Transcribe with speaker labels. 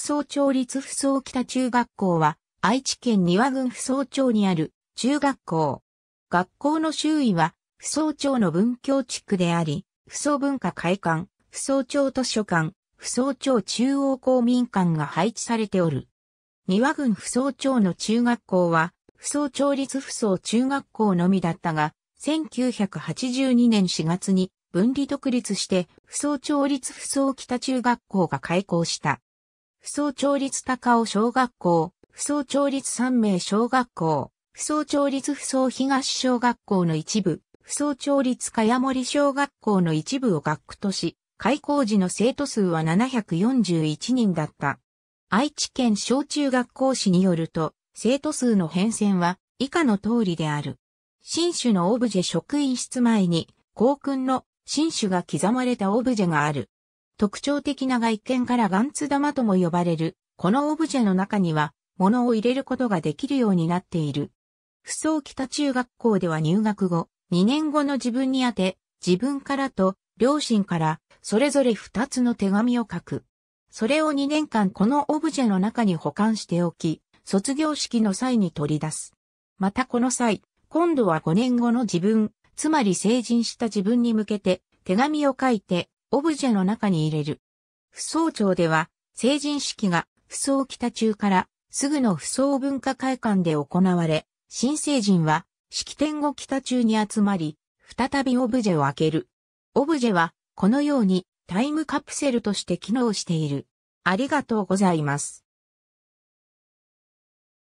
Speaker 1: 不桑町立扶桑北中学校は、愛知県庭郡扶桑町にある中学校。学校の周囲は、扶桑町の文教地区であり、扶桑文化会館、扶桑町図書館、扶桑町中央公民館が配置されておる。庭郡扶桑町の中学校は、扶桑町立扶桑中学校のみだったが、1982年4月に分離独立して、扶桑町立扶桑北中学校が開校した。不総町立高尾小学校、不総町立三名小学校、不総町立不総東小学校の一部、不総町立茅森小学校の一部を学区とし、開校時の生徒数は741人だった。愛知県小中学校史によると、生徒数の変遷は以下の通りである。新種のオブジェ職員室前に、校訓の新種が刻まれたオブジェがある。特徴的な外見からガンツ玉とも呼ばれる、このオブジェの中には、物を入れることができるようになっている。不走北中学校では入学後、2年後の自分に宛て、自分からと、両親から、それぞれ2つの手紙を書く。それを2年間このオブジェの中に保管しておき、卒業式の際に取り出す。またこの際、今度は5年後の自分、つまり成人した自分に向けて手紙を書いてオブジェの中に入れる。扶桑町では、成人式が扶桑北中からすぐの扶桑文化会館で行われ、新成人は式典後北中に集まり、再びオブジェを開ける。オブジェはこのようにタイムカプセルとして機能している。ありがと
Speaker 2: うございます。